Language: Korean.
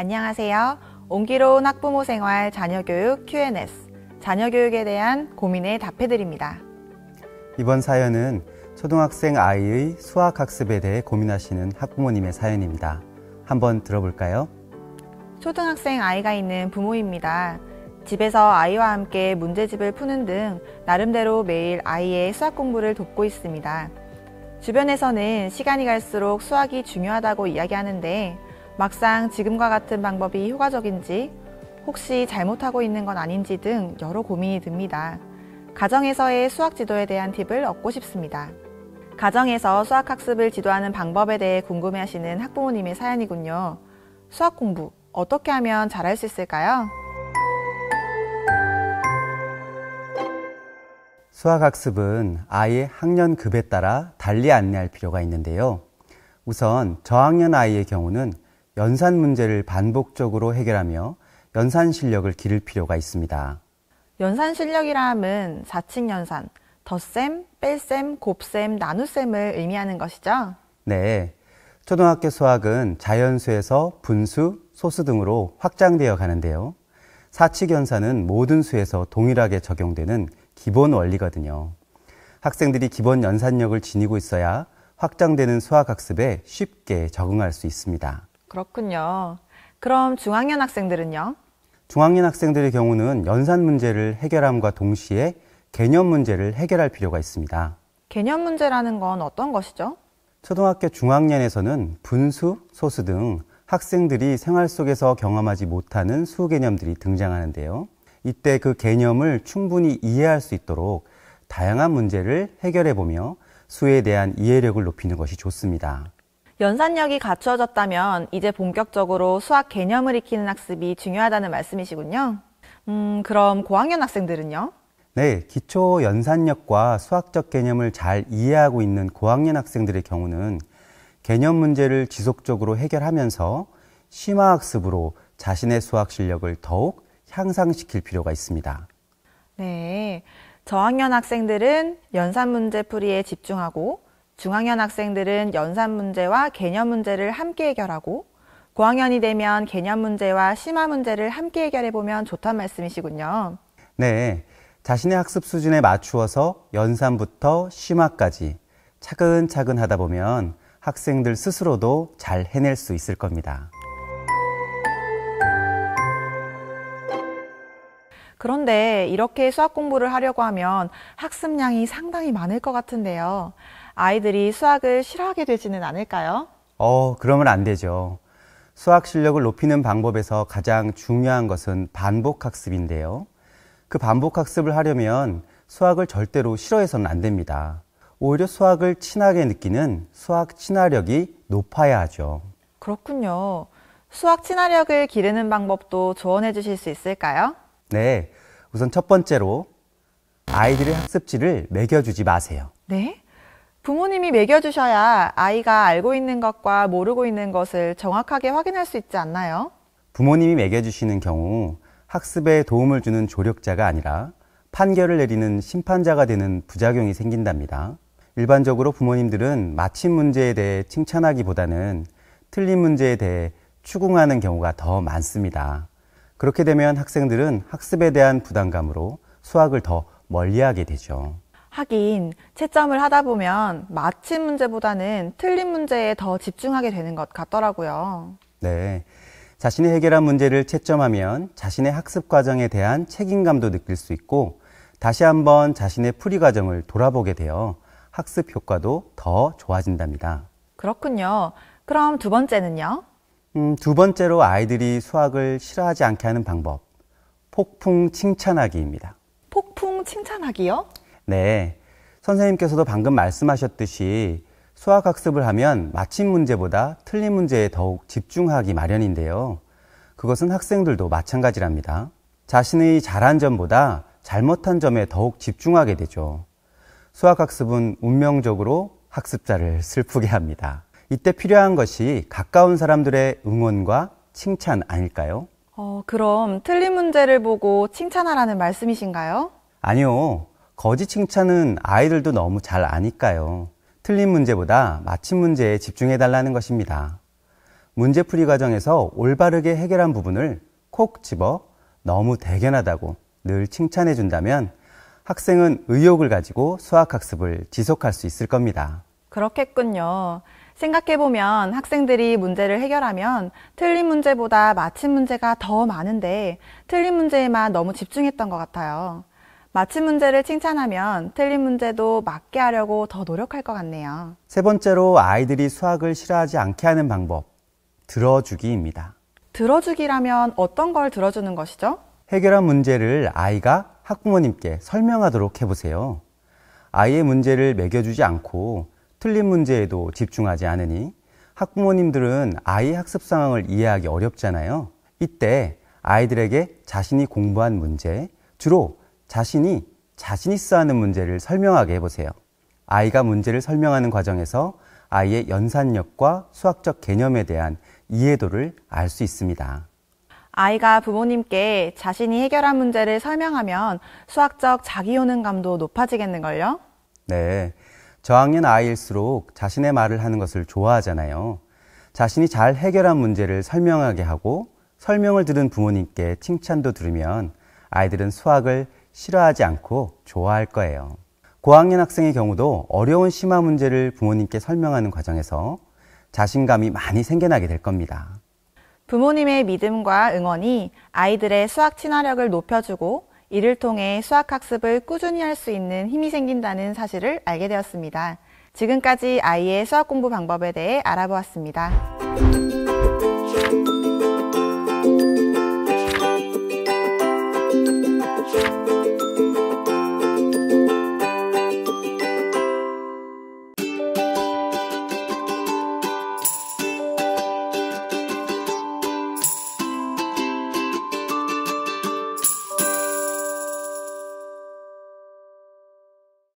안녕하세요. 온기로운 학부모 생활 자녀교육 Q&S 자녀교육에 대한 고민에 답해드립니다. 이번 사연은 초등학생 아이의 수학학습에 대해 고민하시는 학부모님의 사연입니다. 한번 들어볼까요? 초등학생 아이가 있는 부모입니다. 집에서 아이와 함께 문제집을 푸는 등 나름대로 매일 아이의 수학 공부를 돕고 있습니다. 주변에서는 시간이 갈수록 수학이 중요하다고 이야기하는데 막상 지금과 같은 방법이 효과적인지 혹시 잘못하고 있는 건 아닌지 등 여러 고민이 듭니다. 가정에서의 수학 지도에 대한 팁을 얻고 싶습니다. 가정에서 수학 학습을 지도하는 방법에 대해 궁금해 하시는 학부모님의 사연이군요. 수학 공부 어떻게 하면 잘할 수 있을까요? 수학 학습은 아이의 학년급에 따라 달리 안내할 필요가 있는데요. 우선 저학년 아이의 경우는 연산 문제를 반복적으로 해결하며 연산 실력을 기를 필요가 있습니다. 연산 실력이라함은 4층 연산, 덧셈, 뺄셈, 곱셈, 나눗셈을 의미하는 것이죠. 네. 초등학교 수학은 자연수에서 분수, 소수 등으로 확장되어 가는데요. 사칙 연산은 모든 수에서 동일하게 적용되는 기본 원리거든요. 학생들이 기본 연산력을 지니고 있어야 확장되는 수학 학습에 쉽게 적응할 수 있습니다. 그렇군요. 그럼 중학년 학생들은요? 중학년 학생들의 경우는 연산 문제를 해결함과 동시에 개념 문제를 해결할 필요가 있습니다. 개념 문제라는 건 어떤 것이죠? 초등학교 중학년에서는 분수, 소수 등 학생들이 생활 속에서 경험하지 못하는 수 개념들이 등장하는데요. 이때 그 개념을 충분히 이해할 수 있도록 다양한 문제를 해결해 보며 수에 대한 이해력을 높이는 것이 좋습니다. 연산력이 갖추어졌다면 이제 본격적으로 수학 개념을 익히는 학습이 중요하다는 말씀이시군요. 음, 그럼 고학년 학생들은요? 네, 기초 연산력과 수학적 개념을 잘 이해하고 있는 고학년 학생들의 경우는 개념 문제를 지속적으로 해결하면서 심화학습으로 자신의 수학 실력을 더욱 향상시킬 필요가 있습니다. 네. 저학년 학생들은 연산 문제 풀이에 집중하고 중학년 학생들은 연산 문제와 개념 문제를 함께 해결하고 고학년이 되면 개념 문제와 심화 문제를 함께 해결해 보면 좋단 말씀이시군요. 네. 자신의 학습 수준에 맞추어서 연산부터 심화까지 차근차근 하다 보면 학생들 스스로도 잘 해낼 수 있을 겁니다. 그런데 이렇게 수학 공부를 하려고 하면 학습량이 상당히 많을 것 같은데요. 아이들이 수학을 싫어하게 되지는 않을까요? 어, 그러면 안 되죠. 수학 실력을 높이는 방법에서 가장 중요한 것은 반복 학습인데요. 그 반복 학습을 하려면 수학을 절대로 싫어해서는 안 됩니다. 오히려 수학을 친하게 느끼는 수학 친화력이 높아야 하죠. 그렇군요. 수학 친화력을 기르는 방법도 조언해 주실 수 있을까요? 네. 우선 첫 번째로 아이들의 학습지를 매겨주지 마세요. 네? 부모님이 매겨주셔야 아이가 알고 있는 것과 모르고 있는 것을 정확하게 확인할 수 있지 않나요? 부모님이 매겨주시는 경우 학습에 도움을 주는 조력자가 아니라 판결을 내리는 심판자가 되는 부작용이 생긴답니다. 일반적으로 부모님들은 마침 문제에 대해 칭찬하기보다는 틀린 문제에 대해 추궁하는 경우가 더 많습니다. 그렇게 되면 학생들은 학습에 대한 부담감으로 수학을 더 멀리하게 되죠. 하긴 채점을 하다 보면 마침 문제보다는 틀린 문제에 더 집중하게 되는 것 같더라고요. 네. 자신이 해결한 문제를 채점하면 자신의 학습 과정에 대한 책임감도 느낄 수 있고 다시 한번 자신의 풀이 과정을 돌아보게 되어 학습 효과도 더 좋아진답니다. 그렇군요. 그럼 두 번째는요? 음, 두 번째로 아이들이 수학을 싫어하지 않게 하는 방법. 폭풍 칭찬하기입니다. 폭풍 칭찬하기요? 네. 선생님께서도 방금 말씀하셨듯이 수학 학습을 하면 마침 문제보다 틀린 문제에 더욱 집중하기 마련인데요. 그것은 학생들도 마찬가지랍니다. 자신의 잘한 점보다 잘못한 점에 더욱 집중하게 되죠. 수학 학습은 운명적으로 학습자를 슬프게 합니다. 이때 필요한 것이 가까운 사람들의 응원과 칭찬 아닐까요? 어, 그럼 틀린 문제를 보고 칭찬하라는 말씀이신가요? 아니요. 거짓 칭찬은 아이들도 너무 잘 아니까요. 틀린 문제보다 맞힌 문제에 집중해달라는 것입니다. 문제풀이 과정에서 올바르게 해결한 부분을 콕 집어 너무 대견하다고 늘 칭찬해준다면 학생은 의욕을 가지고 수학학습을 지속할 수 있을 겁니다. 그렇겠군요. 생각해보면 학생들이 문제를 해결하면 틀린 문제보다 맞힌 문제가 더 많은데 틀린 문제에만 너무 집중했던 것 같아요. 맞힌 문제를 칭찬하면 틀린 문제도 맞게 하려고 더 노력할 것 같네요. 세 번째로 아이들이 수학을 싫어하지 않게 하는 방법, 들어주기입니다. 들어주기라면 어떤 걸 들어주는 것이죠? 해결한 문제를 아이가 학부모님께 설명하도록 해보세요. 아이의 문제를 매겨주지 않고 틀린 문제에도 집중하지 않으니 학부모님들은 아이 학습 상황을 이해하기 어렵잖아요. 이때 아이들에게 자신이 공부한 문제, 주로 자신이 자신이 하는 문제를 설명하게 해보세요. 아이가 문제를 설명하는 과정에서 아이의 연산력과 수학적 개념에 대한 이해도를 알 수 있습니다. 아이가 부모님께 자신이 해결한 문제를 설명하면 수학적 자기효능감도 높아지겠는걸요? 네. 저학년 아이일수록 자신의 말을 하는 것을 좋아하잖아요. 자신이 잘 해결한 문제를 설명하게 하고 설명을 들은 부모님께 칭찬도 들으면 아이들은 수학을 싫어하지 않고 좋아할 거예요. 고학년 학생의 경우도 어려운 심화 문제를 부모님께 설명하는 과정에서 자신감이 많이 생겨나게 될 겁니다. 부모님의 믿음과 응원이 아이들의 수학 친화력을 높여주고 이를 통해 수학학습을 꾸준히 할 수 있는 힘이 생긴다는 사실을 알게 되었습니다. 지금까지 아이의 수학 공부 방법에 대해 알아보았습니다.